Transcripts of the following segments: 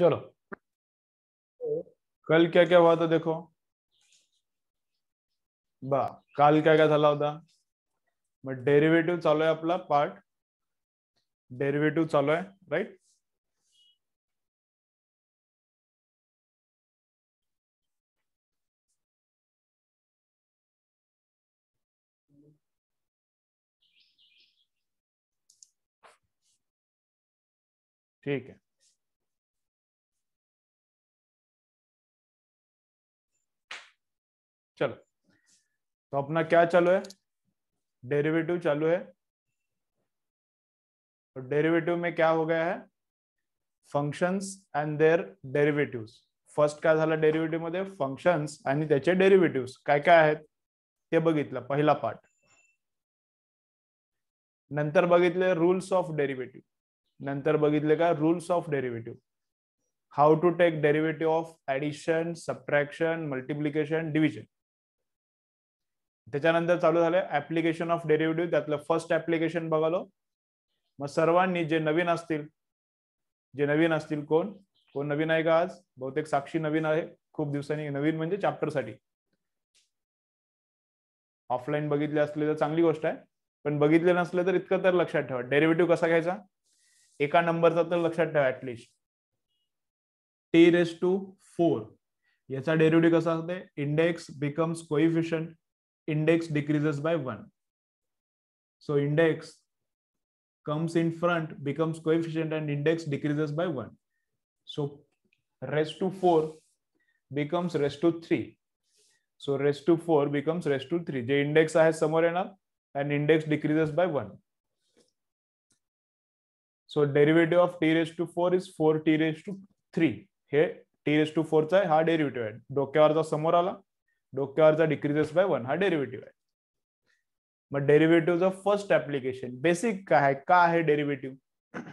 चलो कल क्या क्या हुआ था देखो बा काल क्या क्या चला होता मैं डेरिवेटिव चालू है अपना पार्ट डेरिवेटिव चालू है राइट ठीक है चलो तो अपना क्या चालू है डेरिवेटिव चालू है तो डेरिवेटिव में क्या हो गया है functions and their derivatives first काय झालं डेरिव्हेटिव्ह मध्ये फंक्शन्स आणि त्याचे डेरिव्हेटिव्ह काय काय आहेत ते बघितलं पहिला पार्ट नंतर बघितले रूल्स ऑफ डेरिव्हेटिव्ह नंतर बघितले का rules of derivative how to take derivative of addition subtraction multiplication division त्याच्यानंतर चालू झालं ऍप्लिकेशन ऑफ डेरिव्हेटिव्ह त्यातलं फर्स्ट ऍप्लिकेशन बघालो मग सर्वांनी जे नवीन असतील जे नवीन असतील कोण कोण नवीन आहे का आज बहुतेक साक्षी नवीन आहे खूप दिवसांनी नवीन म्हणजे चॅप्टरसाठी ऑफलाईन बघितले असले तर चांगली गोष्ट आहे पण बघितले नसले तर इतकं तर लक्षात ठेवा डेरिव्हेटिव्ह कसा घ्यायचा एका नंबरचा तर लक्षात ठेवा at least T raise to four याचा डेरिव्हेटिव्ह कसा असते index becomes coefficient index decreases by 1. So index comes in front, becomes coefficient and index decreases by 1. So rest to 4 becomes rest to 3. So rest to 4 becomes rest to 3. The index I have somewhere enough and index decreases by 1. So derivative of T is to four is four T raise to three हे T raise to फोरचा आहे हा derivative आहे डोक्यावरचा समोर आला डोक्यावरचा decreases by one हा डेरिव्हेटिव्ह आहे मग डेरिव्हेटिव्ह फर्स्ट ऍप्लिकेशन बेसिक काय आहे का आहे डेरिव्हेटिव्ह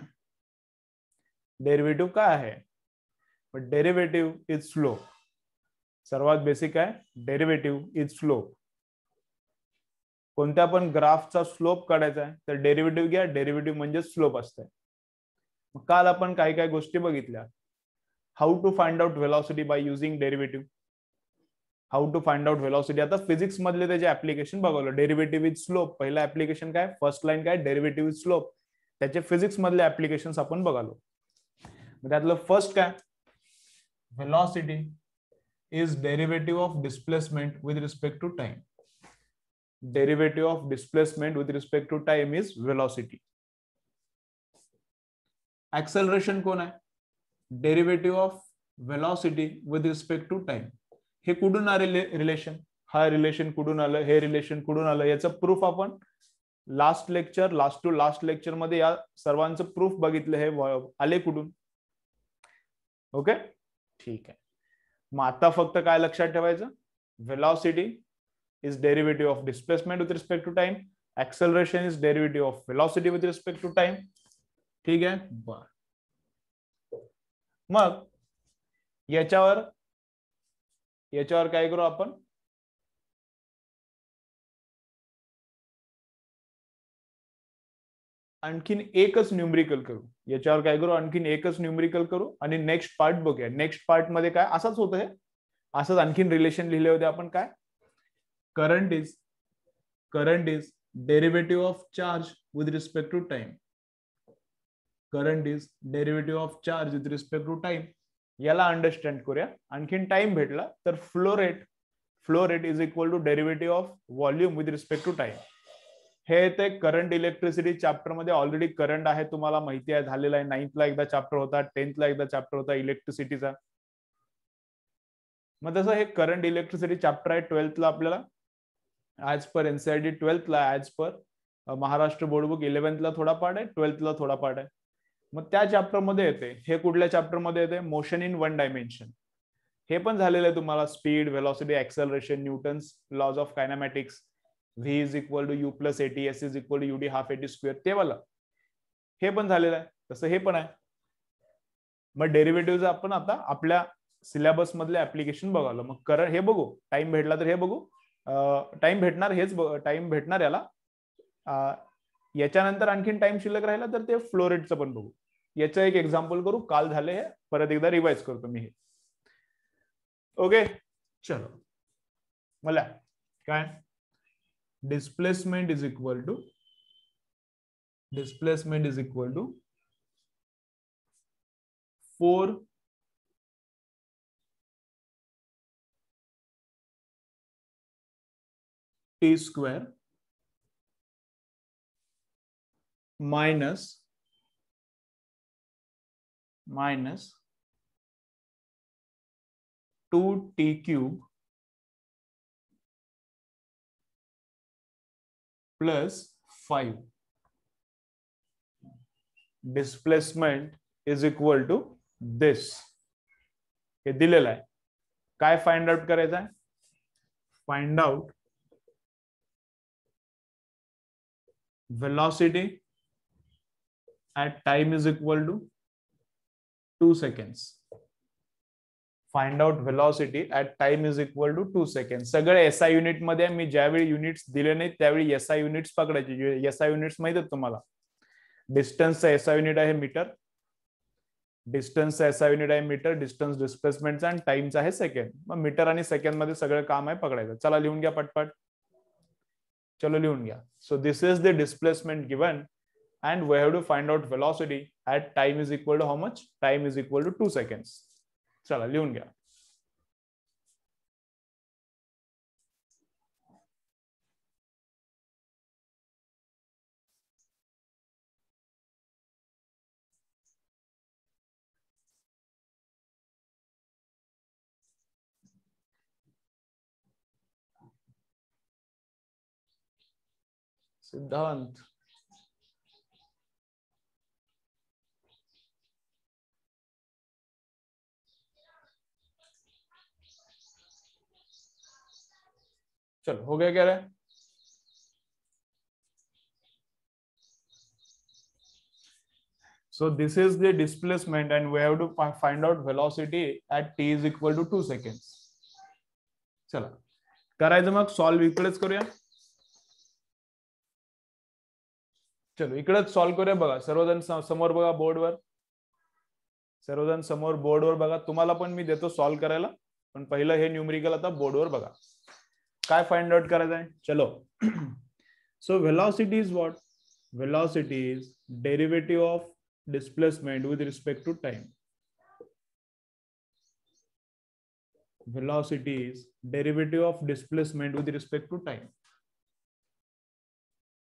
डेरिव्हेटिव्ह काय आहे डेरिव्हेटिव्ह इज स्लो सर्वात बेसिक आहे डेरिव्हेटिव्ह इज स्लो कोणत्या पण ग्राफचा स्लोप काढायचा आहे तर डेरिव्हेटिव्ह घ्या डेरिव्हेटिव्ह म्हणजे स्लोप असते काल आपण काही काही गोष्टी बघितल्या how to find out velocity by using derivative how to find out velocity आता फिजिक्स मधले त्याचे ऍप्लिकेशन बघवलं डेरिव्हेटिव्ह विथ स्लोप पहिला ऍप्लिकेशन काय फर्स्ट लाईन काय डेरिवेटिव विथ स्लोप त्याचे फिजिक्स मधले ऍप्लिकेशन आपण बघालो त्यातलं फर्स्ट काय velocity is derivative of displacement with respect to time derivative of displacement with respect to time is velocity acceleration कोण आहे derivative of velocity with respect to time हे कुठून आले रिलेशन हा रिलेशन कुठून आलं हे रिलेशन कुठून आलं याचं प्रूफ आपण last lecture last to last lecture मध्ये या सर्वांचं प्रूफ बघितलं हे आले कुठून ओके ठीक आहे मग आता फक्त काय लक्षात ठेवायचं velocity is derivative of displacement with respect to time acceleration is derivative of velocity with respect to time ठीक आहे बर मग याच्यावर याच्यावर काय करू आपण आणखीन एकच न्यूमरिकल करू याच्यावर काय करू आणखीन एकच न्यूमरिकल करू आणि नेक्स्ट पार्ट बघूया नेक्स्ट पार्ट मध्ये काय असंच होतं हे असंच आणखीन रिलेशन लिहिले होते आपण काय current is current is derivative of charge with respect to time current is derivative of charge with respect to time याला अंडरस्टँड करूया आणखीन टाइम भेटला तर flow rate flow rate is equal to derivative of volume with respect to time हे ते current electricity chapter मध्ये already current आहे तुम्हाला माहिती आहे झालेला आहे ला एकदा चॅप्टर होता टेन्थला एकदा चॅप्टर होता इलेक्ट्रिसिटीचा मग तसं हे करंट इलेक्ट्रिसिटी चॅप्टर आहे ट्वेल्थला आपल्याला ऍज पर एनसीआयडी ट्वेल्थला as per Maharashtra board book इलेव्हन्थला थोडा पार्ट आहे ला थोडा पार्ट आहे मग त्या चॅप्टरमध्ये येते हे कुठल्या चॅप्टरमध्ये येते मोशन इन वन डायमेन्शन हे पण झालेलं आहे तुम्हाला speed velocity acceleration Newton's laws of kinematics V is equal to U plus AT S is equal to D half AT square ते वाला हे पण झालेलं आहे तसं हे पण आहे मग डेरिव्हेटिव्ह आपण आता आपल्या सिलेबस मधले ऍप्लिकेशन बघावलं मग कर हे बघू टाइम भेटला तर हे बघू टाइम भेटणार हेच टाइम भेटणार याला याच्यानंतर आणखीन टाइम शिल्लक राहिला तर ते फ्लोरेटचं पण बघू याचं एक एक्झाम्पल करू काल झाले हे परत एकदा रिवाइज करतो मी हे ओके चलो मला काय displacement is equal to displacement is equal to four T square minus minus 2t cube plus 5 displacement is equal to this ye dilela hai kay find out karaycha find out velocity at time is equal to 2 seconds. find out velocity at time is equal to two second सगळे S I unit मध्ये मी ज्यावेळी units दिले नाही त्यावेळी S I units पकडायचे S I units माहित आहेत तुम्हाला डिस्टन्सचा एस आय युनिट आहे metre distance S I unit आहे मीटर डिस्टन्स डिस्प्लेसमेंटचा आणि टाइमचा आहे सेकंड मग मीटर आणि सेकंड मध्ये सगळं काम आहे पकडायचं चला लिहून घ्या पटपट चलो लिहून घ्या so this is the displacement given and we have to find out velocity at time is equal to how much? Time is equal to 2 seconds. Chala, लिहून घ्या सिद्धांत चलो हो गया कह रहा है this is the displacement and we have to find out out at T is equal to 2 चला करायचं मग सॉल्व इकडेच करूया चलो इकडेच सॉल्व करूया बघा सर्वजण समोर बघा बोर्डवर सर्वजण समोर बोर्डवर बघा तुम्हाला पण मी देतो सॉल्व करायला पण पहिलं हे न्यूमरिकल आता बोर्डवर बघा काय फाइंड आउट करायचं आहे चलो so velocity is what velocity is derivative of displacement with respect to time velocity is derivative of displacement with respect to time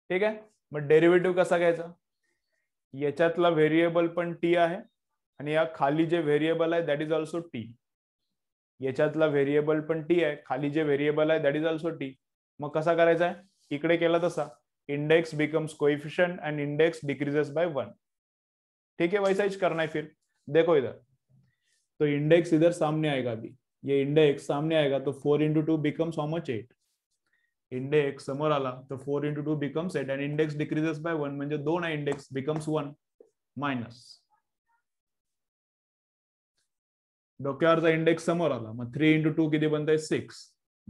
ठीक आहे मग डेरिव्हेटिव्ह कसा घ्यायचा याच्यातला व्हेरिएबल पण टी आहे आणि या खाली जे व्हेरिएबल आहे दॅट इज ऑल्सो टी याच्यातला व्हेरिएबल पण टी आहे खाली जे व्हेरिएबल आहे दॅट इज ऑल्सो टी मग कसा करायचा आहे इकडे केला तसा index becomes coefficient and index decreases by one ठीक आहे वैसा करणार करना फिर देखो इधर तो इंडेक्स इधर सामने आएगा अभी ये इंडेक्स सामने आएगा तो four into two becomes how much eight index समोर आला तो four into two becomes eight and index decreases by one म्हणजे दोन आहे इंडेक्स बिकम्स वन मायनस डोक्यावरचा इंडेक्स समोर आला मग थ्री इंटू टू किती बनताय सिक्स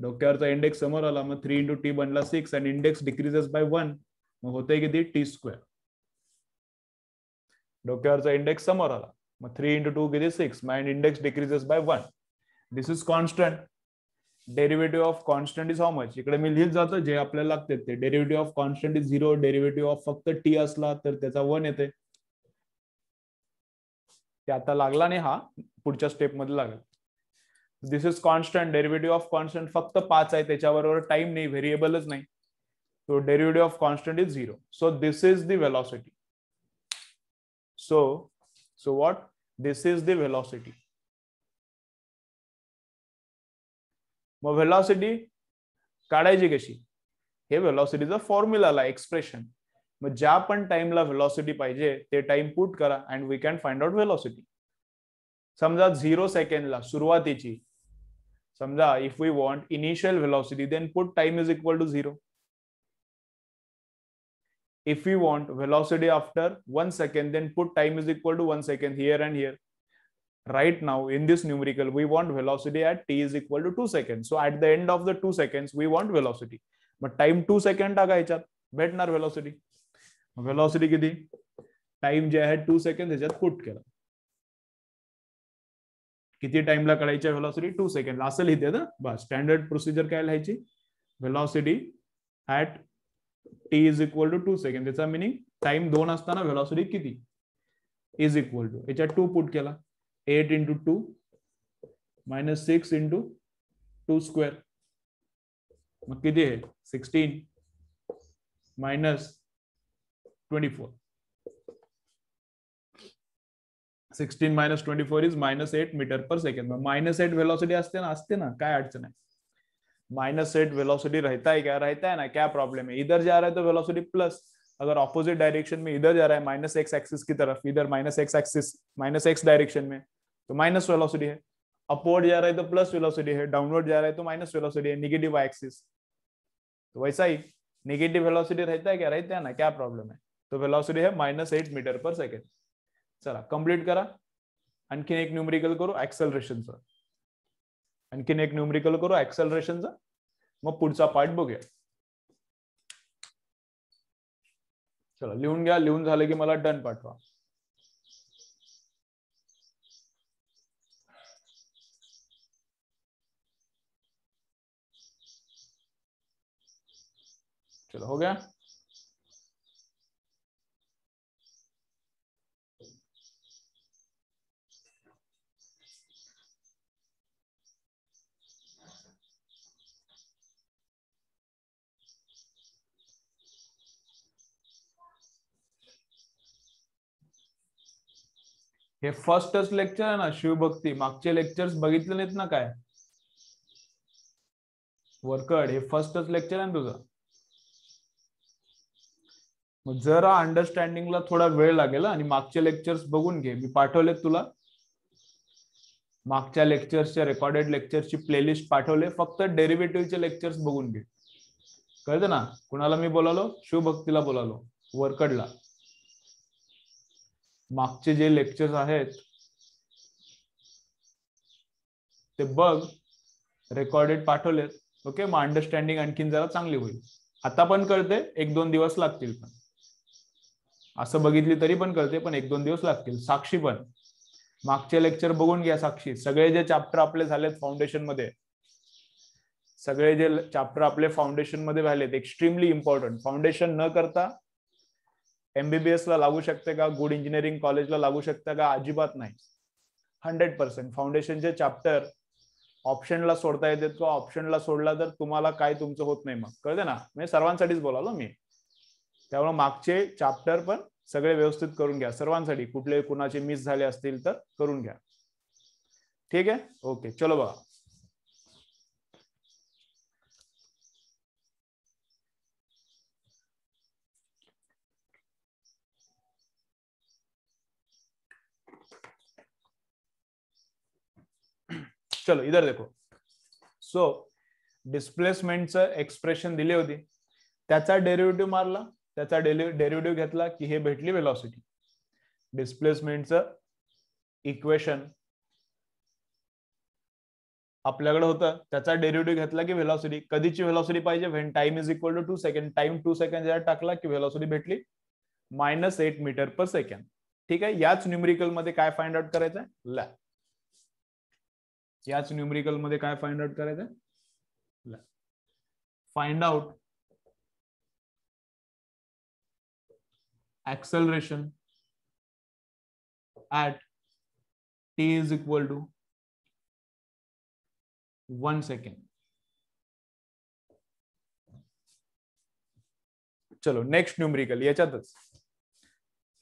डोक्यावरचा इंडेक्स समोर आला मग थ्री इंटू टी बनला six and index decreases by one मग होते किती टी स्क्वेअर डोक्यावरचा इंडेक्स समोर आला मग थ्री इंटू टू किती सिक्स मग index decreases by one this is constant derivative of constant is how much इकडे मी लिहित जातो जे आपल्याला लागते ते derivative of constant is zero derivative of फक्त टी असला तर त्याचा वन येते ते आता लागला नाही हा पुढच्या मध्ये लागेल this is constant derivative of constant फक्त पाच आहे त्याच्याबरोबर टाइम नाही व्हेरिएबलच नाही so derivative of constant is zero so this is the velocity so so what this is the velocity मग व्हेलॉसिटी काढायची कशी हे व्हेलॉसिटीचा फॉर्म्युलाला एक्सप्रेशन मग ज्या पण टाइमला व्हेलॉसिटी पाहिजे ते टाइम पुट करा and we can find out velocity समजा झिरो सेकंडला सुरुवातीची समजा if we want initial velocity then put time is equal to zero if you want velocity after one second then put time is equal to one second here and here right now in this numerical we want velocity at T is equal to two second so at the end of the to second we want velocity मग time two second टाका ह्याच्यात भेटणार velocity velocity किती time जे आहे to second ह्याच्यात put केला किती टाइमला कळायच्या व्हेलॉसिटी टू सेकंड असं लिहिते ना बस स्टँडर्ड प्रोसिजर काय लिहायची velocity at T is equal to two second त्याचा मिनिंग टाइम दोन असताना व्हेलॉसिटी किती इज इक्वल टू याच्यात टू पुट केला eight into two minus six into two square मग किती आहे sixteen minus twenty four sixteen minus twenty four is minus eight meter per second minus eight velocity असते ना असते ना काय अडचण है माइनस एट वेलोसिटी रहता है क्या रहता है ना क्या प्रॉब्लम है इधर जा रहा है तो वेलोसिटी प्लस अगर ऑपोजिट डायरेक्शन में इधर जा रहा है माइनस एक्स एक्सिस की तरफ इधर minus X axis minus X direction में तो माइनस वेलोसिटी है अपवर्ड जा रहा है तो प्लस वेलोसिटी है डाउनवर्ड जा रहा है तो माइनस वेलोसिटी है निगेटिव वाई एक्सिस तो वैसा ही निगेटिव वेलोसिटी रहता है क्या रहता है ना क्या प्रॉब्लम है तो वेलोसिटी है minus eight meter per second चला कम्प्लीट करा आणखीन एक न्यूमरिकल करू ऍक्सलरेशनचं आणखीन एक न्यूमरिकल करू ऍक्सलरेशनचा मग पुढचा पार्ट बघूया चला लिहून घ्या लिहून झालं की मला डन पाठवा चला हो गया हे फर्स्टच लेक्चर आहे ना शिवभक्ती मागचे लेक्चर्स बघितले नाहीत ना काय वरकड हे फर्स्टच लेक्चर आहे ना तुझं मग जरा अंडरस्टँडिंगला थोडा वेळ लागेल आणि मागचे लेक्चर्स बघून घे मी पाठवलेत तुला मागच्या लेक्चर्सच्या रेकॉर्डेड लेक्चरची प्लेलिस्ट पाठवले फक्त डेरिव्हेटिव्हचे लेक्चर्स बघून घे कळतं ना कुणाला मी बोलालो शिवभक्तीला बोलालो वरकडला मागचे जे लेक्चर्स आहेत ते बघ रेकॉर्डेड पाठवलेत ओके मग अंडरस्टँडिंग आणखीन जरा चांगली होईल आता पण कळते एक दोन दिवस लागतील पण असं बघितली तरी पण कळते पण एक दोन दिवस लागतील साक्षी पण मागचे लेक्चर बघून घ्या साक्षी सगळे जे चॅप्टर आपले झालेत फाउंडेशन मध्ये सगळे जे चॅप्टर आपले फाउंडेशन मध्ये झालेत एक्स्ट्रीमली इम्पॉर्टंट फाउंडेशन न करता एमबीबीएस ला लागू शकते का गुड इंजिनिअरिंग कॉलेजला लागू शकते का अजिबात नाही हंड्रेड पर्सेंट फाउंडेशनचे चॅप्टर ऑप्शनला सोडता येते तो ऑप्शनला सोडला तर तुम्हाला काय तुमचं होत नाही मग कळते ना म्हणजे सर्वांसाठीच बोलालो मी त्यामुळे मागचे चॅप्टर पण सगळे व्यवस्थित करून घ्या सर्वांसाठी कुठले कुणाचे मिस झाले असतील तर करून घ्या ठीक आहे ओके चलो बघा चलो इधर देखो सो डिस्प्लेसमेंटचं एक्सप्रेशन दिली होती त्याचा डेरिव्हेटिव्ह मारला त्याचा डेरिव्हेटिव्ह घेतला की हे भेटली वेलॉसिटी डिस्प्लेसमेंटचं इक्वेशन आपल्याकडे होतं त्याचा डेरिव्हेटिव्ह घेतला की व्हेलॉसिटी कधीची व्हेलॉसिटी पाहिजे when time is equal to two second time two second टाकला की व्हेलॉसिटी भेटली minus eight meter per second ठीक आहे याच न्युमरिकल मध्ये काय फाइंड आउट करायचं लॅ याच न्यूमरिकल मध्ये काय फाइंड आउट करायचं find out acceleration at T is equal to one second चलो नेक्स्ट न्यूमरिकल याच्यातच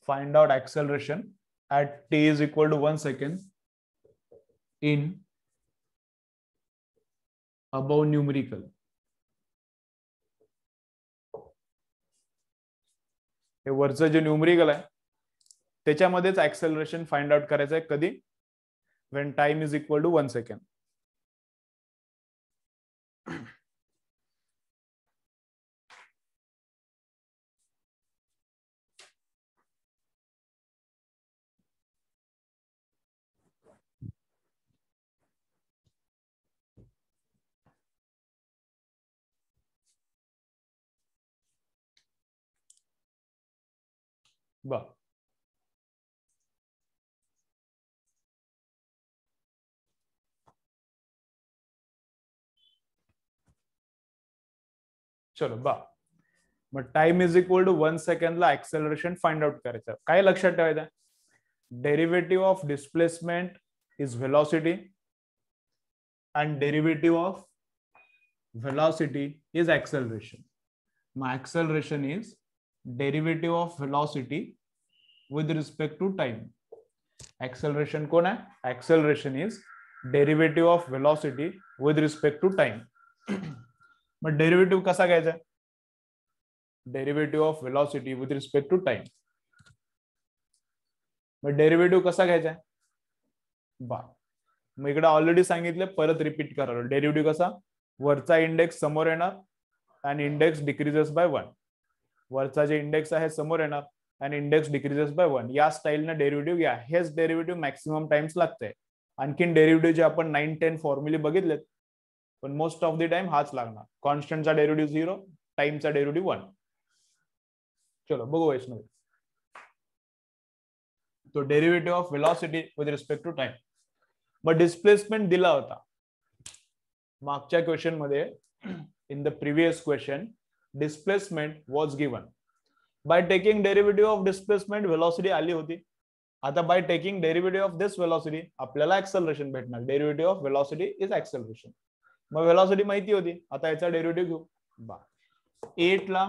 find out acceleration at T is equal to one second in above numerical. हे वरचं जे न्यूमरिकल आहे त्याच्यामध्येच ऍक्सेलरेशन फाइंड आउट करायचं आहे कधी when time is equal to one second बर चलो बा मग time is equal to one सेकंडला एक्सेलरेशन फाइंड आउट करायचं काय लक्षात ठेवायचं derivative of displacement is velocity and derivative of velocity is acceleration मग acceleration is derivative of velocity with respect to time acceleration कोण आहे acceleration is derivative of velocity with respect to time मग derivative कसा घ्यायचा derivative of velocity with respect to time मग derivative कसा घ्यायचा बा मग इकडे ऑलरेडी सांगितलं परत रिपीट करा डेरिवेटिव्ह कसा वरचा इंडेक्स समोर येणार and index decreases by one वरचा जे इंडेक्स आहे समोर येणार आणि इंडेक्स डिक्रीजेस बाय वन या स्टाईल डेरिव्हेटिव्ह घ्या हेच डेरिव्हेटिव्ह मॅक्सिमम टाइम्स लागते आणखीन डेरिव्हेटिव्ह जे आपण नाईन टेन फॉर्म्युली बघितलेत पण मोस्ट ऑफ द टाइम हाच लागणार कॉन्स्टंटचा डेरिव्हेटिव्ह झिरो टाइमचा डेरिव्हेटिव्ह वन चलो बघू वैष्णव तो derivative of velocity with respect to time मग डिस्प्लेसमेंट दिला होता मागच्या क्वेश्चन मध्ये in the previous question displacement was given by taking derivative of displacement velocity आली होती आता by taking derivative of this velocity आपल्याला एक्सेलरेशन भेटणार derivative of velocity is acceleration मग व्हेलॉसिटी माहिती होती आता याचा डेरिव्हेटिव्ह घेऊ बा एट ला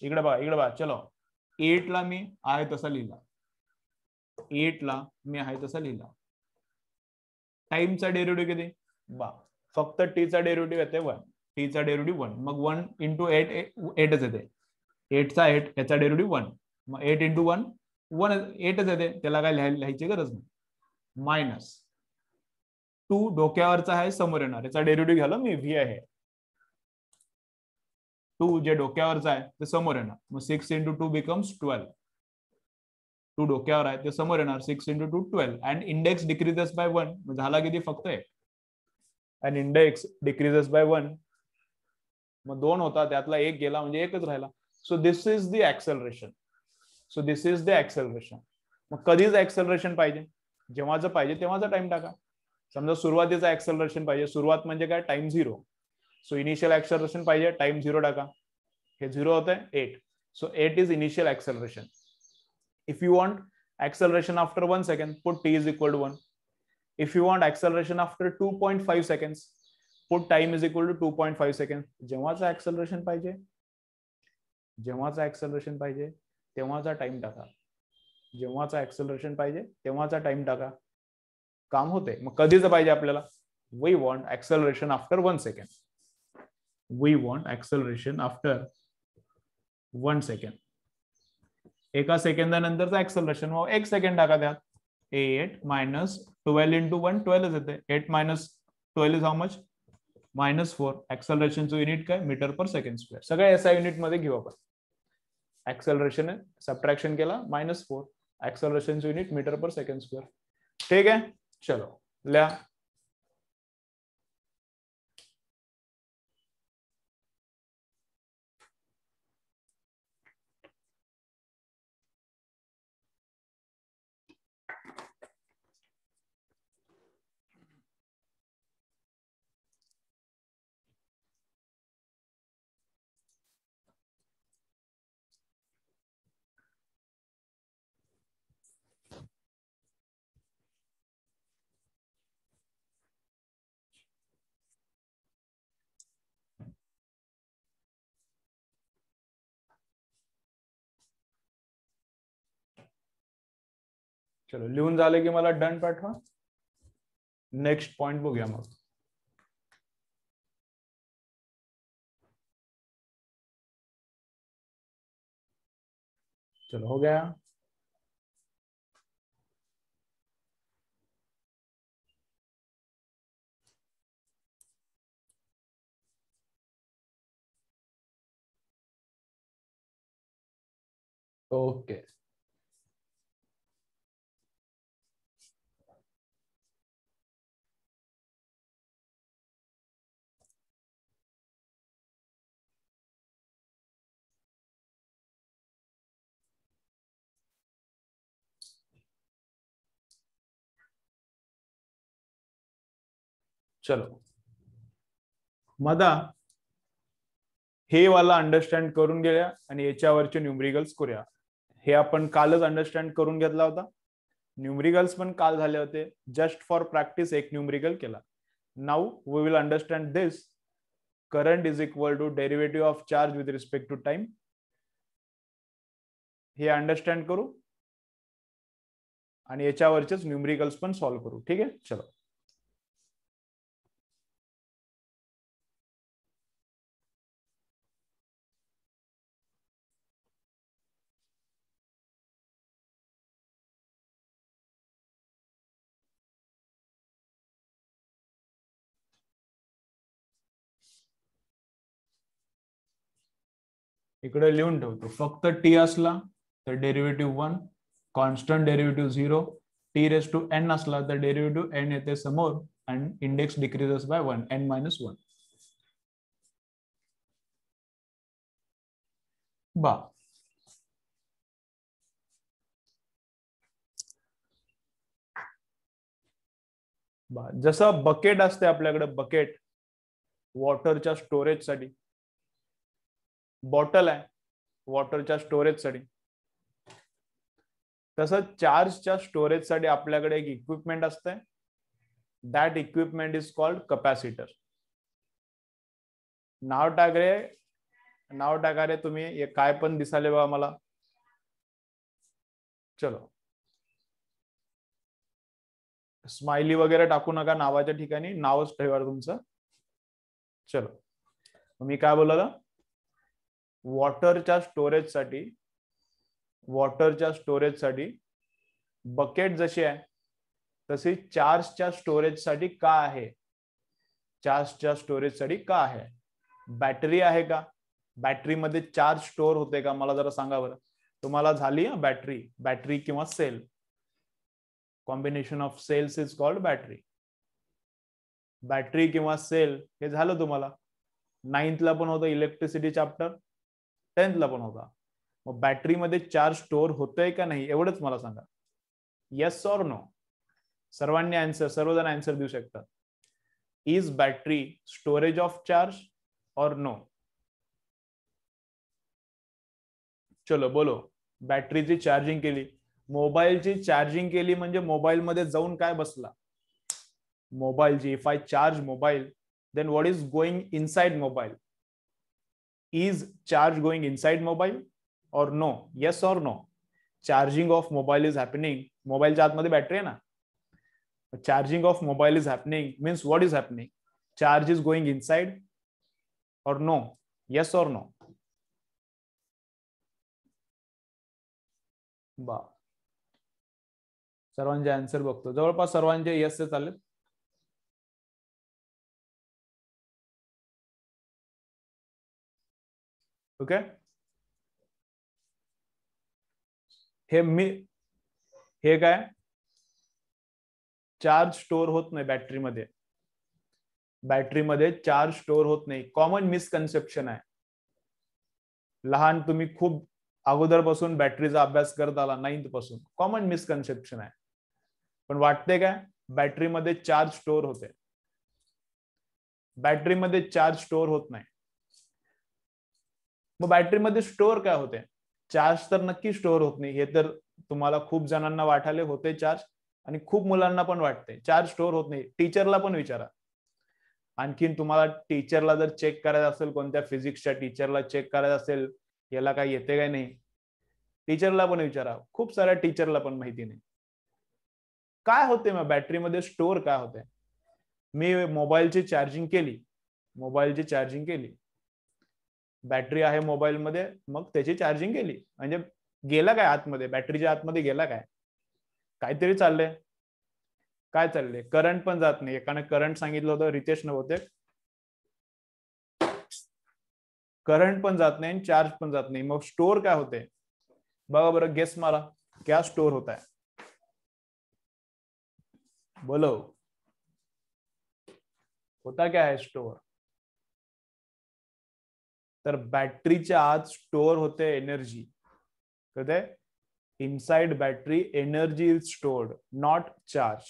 इकडे बघा इकडे बघा चलो एट ला मी आहे तसा लिहिला एट ला मी आहे तसा लिहिला टाइमचा डेरिव्हेटिव्ह किती बा फक्त टी चा डेरिव्हेटिव्ह येते वन टीचा डेरिव्हेटिव्ह वन मग वन इंटू एट एटच येते एट चा एट याचा डेरिव्हेटिव्ह वन मग एट इंटू वन वन एटच येते त्याला काय लिहायला लिहायची गरज नाही मायनस टू डोक्यावरचा आहे समोर येणार याचा डेरिव्हेटिव्ह घ्यायला मी व्ही आहे टू जे डोक्यावरचा आहे ते समोर येणार मग six into two becomes twelve two डोक्यावर आहे ते समोर येणार six into two twelve and index decreases by one झाला किती फक्त एक and index decreases by one मग दोन होता त्यातला एक गेला म्हणजे एकच राहिला so this is the acceleration so this is the acceleration मग कधीच ऍक्सेलरेशन पाहिजे जेव्हाच पाहिजे तेव्हाच टाइम टाका समजा सुरुवातीचं ऍक्सेलरेशन पाहिजे सुरुवात म्हणजे काय time zero so initial acceleration पाहिजे टाइम झिरो टाका हे झिरो होत eight so eight is initial acceleration if you want acceleration after one second put T is equal to one if you want acceleration after two point five second put time is equal to two point five second जेव्हाच acceleration पाहिजे जेव्हाच acceleration पाहिजे तेव्हाचा time टाका जेव्हाचा acceleration पाहिजे तेव्हाचा time टाका काम होते मग कधीच पाहिजे आपल्याला we want acceleration after one second we want acceleration after one second एका सेकंदानंतरचा ऍक्सलरेशन व एक सेकंड टाका त्यात eight minus twelve into one twelve येते eight minus twelve is how much minus four ऍक्सलरेशनचं युनिट काय मीटर पर सेकंड स्क्वेअर सगळ्या एसआय युनिटमध्ये घेऊ आपण ऍक्सलरेशन सबट्रॅक्शन केला मायनस फोर ऍक्सलरेशनचं unit meter per second square ठीक आहे चलो लिहा चलो लिहून जाए कि मैं डन पाठवा नेक्स्ट पॉइंट बोया मग चलो हो गया ओके okay. चलो मदा हे वाला अंडरस्टँड करून घेऊया आणि याच्यावरचे न्यूमरिकल्स करूया हे आपण कालच अंडरस्टँड करून घेतला होता न्यूमरिकल्स पण काल झाले होते जस्ट फॉर प्रॅक्टिस एक न्यूमरिकल केला now we will understand this current is equal to derivative of charge with respect to time हे अंडरस्टँड करू आणि याच्यावरचेच न्यूमरिकल्स पण सॉल्व्ह करू ठीक आहे चलो इकडे लिहून ठेवतो फक्त टी असला तर derivative one constant derivative zero T raise to N असला तर डेरिव्हेटिव्ह एन येते समोर and index decreases by one N minus one बा जसं बकेट असते आपल्याकडे बकेट वॉटरच्या साठी बॉटल आहे वॉटरच्या स्टोरेजसाठी तसंच चार्जच्या साठी आपल्याकडे एक इक्विपमेंट असते that equipment is called capacitor नाव टाक रे नाव टाका रे तुम्ही काय पण दिसाले बा मला चलो स्माइली वगैरे टाकू नका नावाच्या ठिकाणी नावच ठेवा तुमचं चलो मी काय बोलला वॉटरच्या स्टोरेजसाठी वॉटरच्या स्टोरेजसाठी बकेट जशी आहे तशी चार्जच्या स्टोरेजसाठी का आहे चार्जच्या साठी का आहे बॅटरी आहे का बॅटरीमध्ये चार्ज स्टोअर होते का मला जरा सांगा बरं तुम्हाला झाली बॅटरी बॅटरी किंवा cell combination of cells is called battery battery किंवा सेल हे झालं तुम्हाला नाईन्थला पण होतं इलेक्ट्रिसिटी चॅप्टर टेन्थला पण होता मग बॅटरीमध्ये चार्ज स्टोअर होतोय का नाही एवढंच मला सांगा येस ऑर नो सर्वांनी आन्सर सर्वजण आन्सर देऊ शकतात is battery storage of charge or no चलो बोलो बॅटरीची चार्जिंग केली मोबाईलची चार्जिंग केली म्हणजे मोबाईल मध्ये जाऊन काय बसला मोबाईलची if I charge mobile then what is going inside mobile is charge going inside mobile or no yes or no charging of mobile is happening mobile च्या आतमध्ये बॅटरी आहे na charging of mobile is happening means what is happening charge is going inside or no yes or no ba सर्वांचे answer बघतो जवळपास सर्वांचे येसचे चालेल okay okay? हे मी हे काय चार्ज स्टोर होत नाही बॅटरीमध्ये बॅटरीमध्ये चार्ज स्टोर होत नाही कॉमन मिसकनसेप्शन आहे लहान तुम्ही खूप अगोदरपासून बॅटरीचा अभ्यास करत आला नाईन्थ पासून कॉमन मिसकनसेप्शन आहे पण वाटते काय बॅटरीमध्ये चार्ज स्टोर होते बॅटरीमध्ये चार्ज स्टोअर होत नाही मग बॅटरीमध्ये स्टोअर काय होते चार्ज तर नक्की स्टोअर होत नाही हे तर तुम्हाला खूप जणांना वाटाले होते चार्ज आणि खूप मुलांना पण वाटते चार्ज स्टोअर होत नाही टीचरला पण विचारा आणखीन तुम्हाला टीचरला जर चेक करायचं असेल कोणत्या फिजिक्सच्या टीचरला चेक करायचं असेल याला काय येते काय नाही टीचरला पण विचारा खूप साऱ्या टीचरला पण माहिती नाही काय होते मग बॅटरीमध्ये स्टोअर काय होते मी मोबाईलची चार्जिंग केली मोबाईलची चार्जिंग केली बॅटरी आहे मोबाईल मध्ये मग त्याची चार्जिंग केली म्हणजे गेला काय आतमध्ये बॅटरीच्या आतमध्ये गेला काय काहीतरी चाललंय काय चाललंय करंट पण जात नाही एकाने करंट सांगितलं होतं रितेश नव्हते करंट पण जात नाही आणि चार्ज पण जात नाही मग स्टोअर काय होते बघा बरं गेस मारा क्या स्टोर होता है बोलो होता काय है स्टोर तर बॅटरीच्या आत स्टोअर होते एनर्जी कळते inside battery energy is stored not charge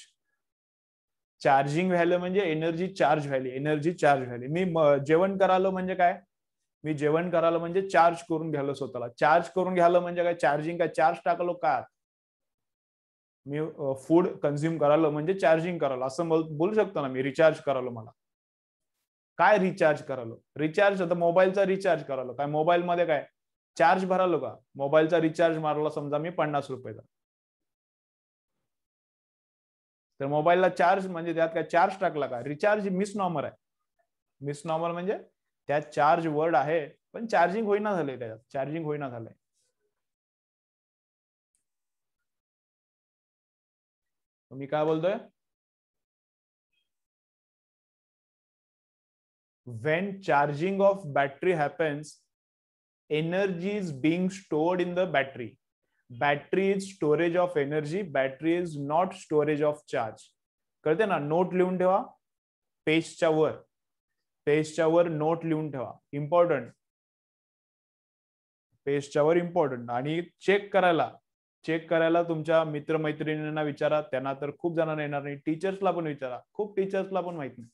charging व्हायला म्हणजे एनर्जी चार्ज व्हायली एनर्जी चार्ज व्हायली मी जेवण करालो म्हणजे काय मी जेवण करालो म्हणजे चार्ज करून घ्यालो स्वतःला चार्ज करून घ्यायला म्हणजे काय चार्जिंग काय चार्ज टाकलो का मी फूड कन्झ्युम करालो म्हणजे चार्जिंग करालो असं बोलू शकतो ना मी रिचार्ज करालो मला काय रिचार्ज करालो रिचार्ज आता मोबाईलचा रिचार्ज करालो काय मोबाईल मध्ये काय चार्ज भरालो का मोबाईलचा रिचार्ज मारला समजा मी पन्नास रुपयेचा तर मोबाईलला चार्ज म्हणजे त्यात काय चार्ज टाकला का रिचार्ज नॉर्मर आहे नॉर्मर म्हणजे त्यात चार्ज वर्ड आहे पण चार्जिंग होईना झाले त्याच्यात चार्जिंग होईना झालंय मी काय बोलतोय when charging of battery happens energy is being stored in the battery battery is storage of energy battery is not storage of charge कळते ना नोट लिहून ठेवा पेजच्या वर पेजच्या वर नोट लिहून ठेवा इम्पॉर्टंट पेजच्या वर इम्पॉर्टंट आणि चेक करायला चेक करायला तुमच्या मित्रमैत्रिणींना विचारा त्यांना तर खूप जणांना येणार नाही टीचर्सला पण विचारा खूप टीचर्सला पण माहित नाही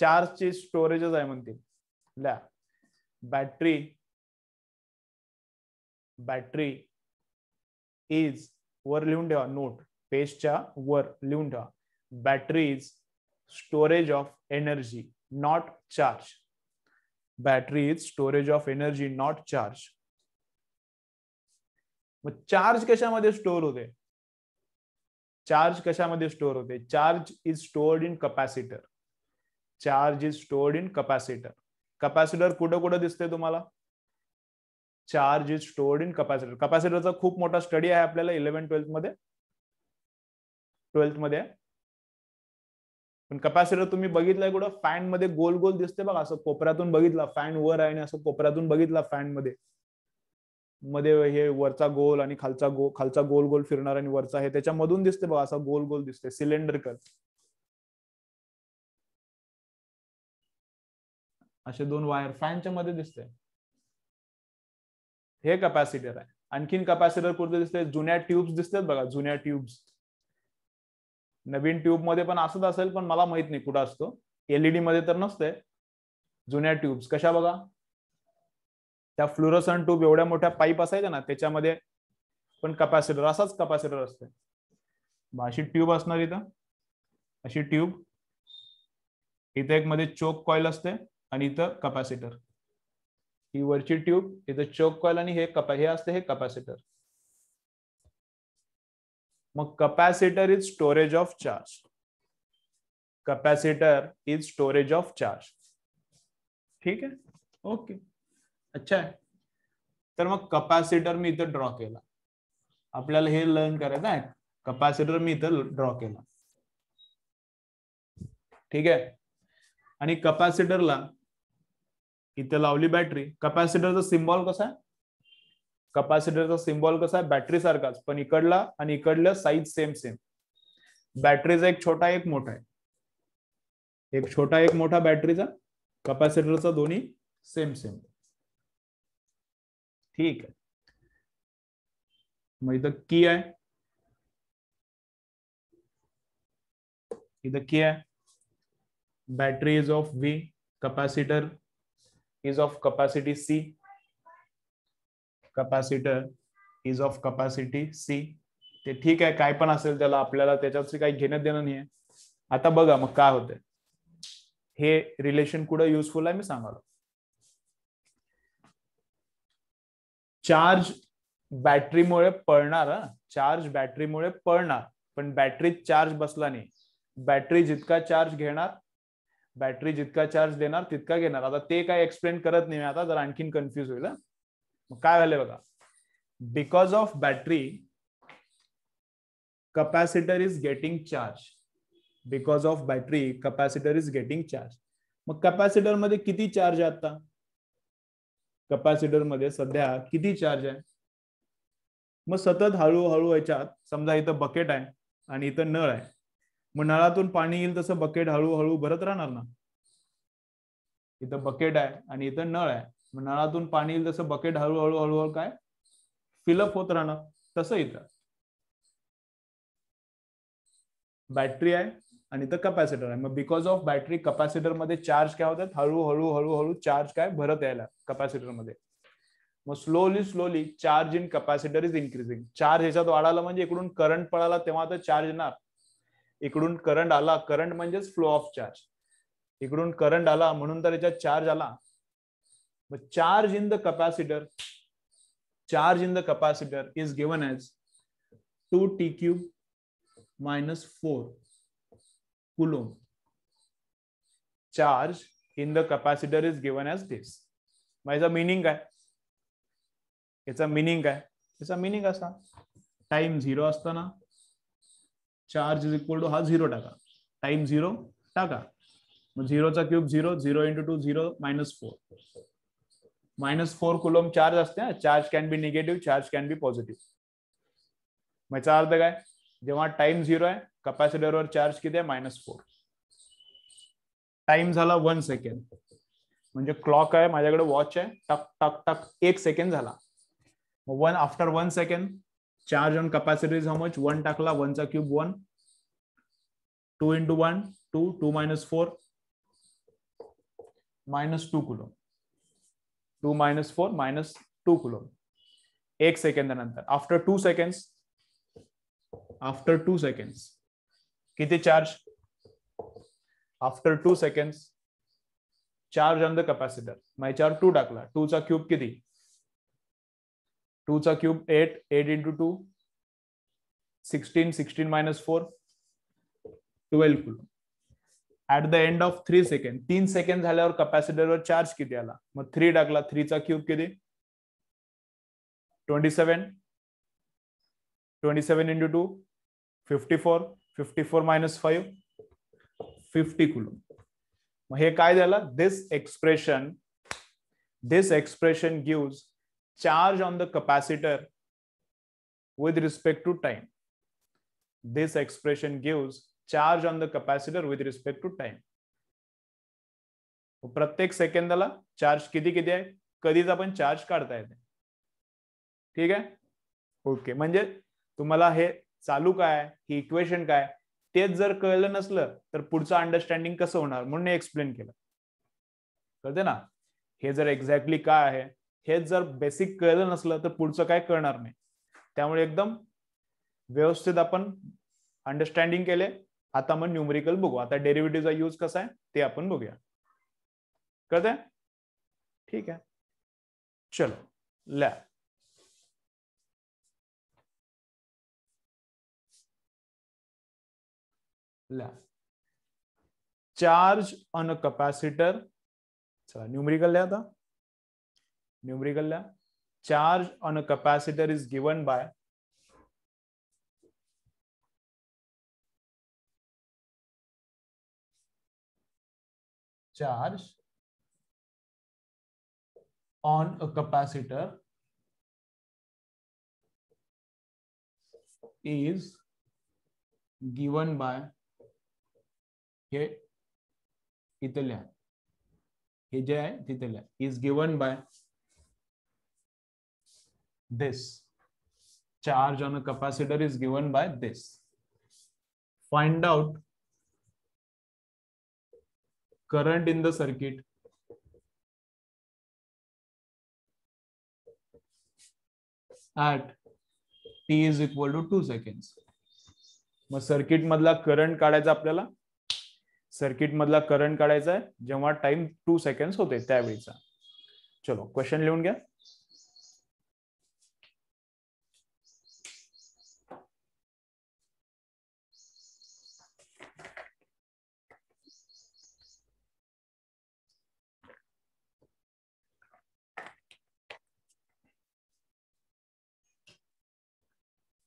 ची स्टोरेजच आहे म्हणते ल्या बॅटरी बॅटरी इज वर लिहून ठेवा नोट पेजच्या वर लिहून ठेवा battery is storage of energy not charge battery is storage of energy not charge मग चार्ज कशामध्ये स्टोअर होते चार्ज कशामध्ये स्टोअर होते charge is stored in capacitor charge is stored in capacitor capacitor कुठं कुठं दिसते तुम्हाला charge is stored in capacitor कॅपॅसिटरचा खूप मोठा स्टडी आहे आपल्याला इलेव्हन ट्वेल्थ मध्ये ट्वेल्थ मध्ये पण कॅपॅसिटर तुम्ही बघितलंय कुठं फॅन मध्ये गोल गोल दिसते बघा असं कोपऱ्यातून बघितला फॅन वर आहे आणि असं कोपऱ्यातून बघितला फॅन मध्ये मध्ये हे वरचा गोल आणि खालचा गो खालचा गोल गोल फिरणार आणि वरचा हे त्याच्यामधून दिसते बघा असा गोल गोल दिसते सिलेंडर कर असे दोन वायर फॅनच्या मध्ये दिसते हे कपॅसिटर आहे आणखीन कपॅसिटर कुठे दिसते जुन्या ट्यूब्स दिसतात बघा जुन्या ट्यूब्स नवीन ट्यूब मध्ये पण असत असेल पण मला माहित नाही कुठं असतो एलईडी e मध्ये तर नसते जुन्या ट्यूब्स कशा बघा त्या फ्लुरोसन ट्यूब एवढ्या मोठ्या पाईप असायच्या ना त्याच्यामध्ये पण कपॅसिटर असाच कपॅसिटर असते अशी ट्यूब असणार इथं अशी ट्यूब इथे एक मध्ये चोक कॉईल असते आणि इथं कपॅसिटर ही वरची ट्यूब इथं चोक कॉल आणि हे कपा हे असते हे कपॅसिटर मग capacitor is storage of charge capacitor is storage of charge ठीक आहे ओके अच्छा आहे तर मग कपॅसिटर मी इथं ड्रॉ केला आपल्याला हे लर्न करायचं आहे कपॅसिटर मी इथं ड्रॉ केला ठीक आहे आणि कपॅसिटरला इथे लावली बॅटरी कपॅसिटरचा सिम्बॉल कसा आहे कपॅसिटरचा सिम्बॉल कसा आहे बॅटरी सारखाच पण इकडला आणि इकडलं साईज सेम सेम बॅटरीचा एक छोटा एक मोठा आहे एक छोटा एक मोठा बॅटरीचा कपॅसिटरचा दोन्ही सेम सेम ठीक आहे मग इथं की आहे इथं की आहे battery is of we capacitor is of capacity C. Capacitor is of capacity C. ते ठीक आहे काय पण असेल त्याला आपल्याला त्याच्यावरती काही घेणं देणं नाही आता बघा मग काय होते हे रिलेशन कुठं युजफुल आहे मी सांगालो चार्ज बॅटरीमुळे पळणार हा चार्ज बॅटरीमुळे पळणार पण बॅटरीत चार्ज बसला नाही बॅटरी जितका चार्ज घेणार बॅटरी जितका चार्ज देणार तितका घेणार आता ते काय एक्सप्लेन करत नाही आता जर आणखीन कन्फ्युज होईल मग काय झालंय बघा because of battery capacitor is getting charge because of battery capacitor is getting charge मग कपॅसिटर मध्ये किती चार्ज आहे आता कपॅसिटर मध्ये सध्या किती चार्ज आहे मग सतत हळूहळू याच्यात समजा इथं बकेट आहे आणि इथं नळ आहे मग नळातून पाणी येईल तसं बकेट हळूहळू भरत राहणार ना इथं बकेट आहे आणि इथं नळ आहे मग नळातून पाणी येईल तसं बकेट हळूहळू हळूहळू काय फिलअप होत राहणार तसं इथं बॅटरी आहे आणि इथं कपॅसिटर आहे मग बिकॉज ऑफ बॅटरी कपॅसिटर मध्ये चार्ज काय होतात हळूहळू हळूहळू चार्ज काय भरत यायला कपॅसिटर मध्ये मग slowly slowly charge in capacitor is increasing charge ह्याच्यात वाढायला म्हणजे इकडून करंट पळाला तेव्हा तर चार्ज येणार इकडून करंट आला करंट म्हणजेच फ्लो ऑफ चार्ज इकडून करंट आला म्हणून तर याच्यात चार्ज आला मग charge in the capacitor charge in the capacitor is given as two T cube minus four coulomb charge in the capacitor is given as this मग याचा मिनिंग काय याचा मिनिंग काय याचा मिनिंग असा टाइम झिरो असताना चार्ज इज इक्वल टू हा zero टाका टाइम झिरो टाका मग झिरोचा cube zero zero into two zero minus four minus four coulomb charge असते charge can be negative charge can be positive याचा अर्थ काय जेव्हा टाइम झिरो आहे कपॅसिटरवर चार्ज किती आहे मायनस फोर टाइम झाला वन सेकंड म्हणजे क्लॉक आहे माझ्याकडे वॉच आहे टक टक टक एक सेकंड झाला one after one second charge on capacities how much one टाकला वन चा cube one two into one two two minus four minus two coulomb two minus four minus two coulomb एक second नंतर after two second after two second किती charge after two second charge on the capacitor मायच्यावर two टाकला two चा cube किती two चा cube eight eight into two sixteen sixteen minus four twelve coulomb at the end of three second तीन second झाल्यावर कपॅसिटरवर charge किती आला मग थ्री टाकला थ्रीचा क्यूब किती twenty seven twenty seven into two fifty four fifty four minus five fifty coulomb मग हे काय झालं this expression this expression give charge on the capacitor with respect to time. This expression gives charge on the capacitor with respect to time. प्रत्येक सेकंदाला charge किती किती आहे कधीच आपण चार्ज काढता येते ठीक आहे ओके म्हणजे तुम्हाला हे चालू काय ही इक्वेशन काय तेच जर कळलं नसलं तर पुढचं अंडरस्टँडिंग कसं होणार म्हणून एक्सप्लेन केलं कळते ना हे जर एक्झॅक्टली काय आहे हे जर बेसिक कळलं नसलं तर पुढचं काय करणार नाही त्यामुळे एकदम व्यवस्थित आपण अंडरस्टँडिंग केले आता मग न्यूमरिकल बघू आता डेरिव्हेटिव्हचा यूज कसा आहे ते आपण बघूया कळत ठीक आहे चलो लॅ लॅ चार्ज ऑन अ कपॅसिटर चला न्यूमरिकल लिहा आता नेमरी ला charge on a capacitor is given by on a capacitor is given by हे कितीले हे जे आहे तिथले is given by this. Charge on a capacitor is given by this. Find out current in the circuit. At t is equal to 2 seconds मग circuit मधला current काढायचा आपल्याला सर्किट मधला करंट काढायचा आहे जेव्हा टाइम टू सेकंड होते त्यावेळीचा चलो क्वेश्चन लिहून घ्या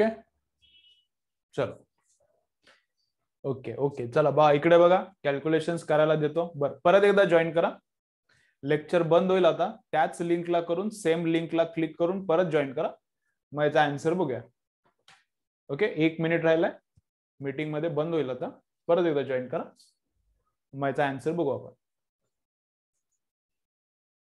ओके चलो ओके ओके चला बा इकडे बघा कॅल्क्युलेशन करायला देतो बर परत एकदा जॉईन करा लेक्चर बंद होईल आता त्याच लिंकला करून सेम लिंकला क्लिक करून परत जॉईन करा मग याचा आन्सर बघूया ओके एक मिनिट राहिलाय मीटिंग मध्ये बंद होईल आता परत एकदा जॉईन करा मग याचा आन्सर बघू आपण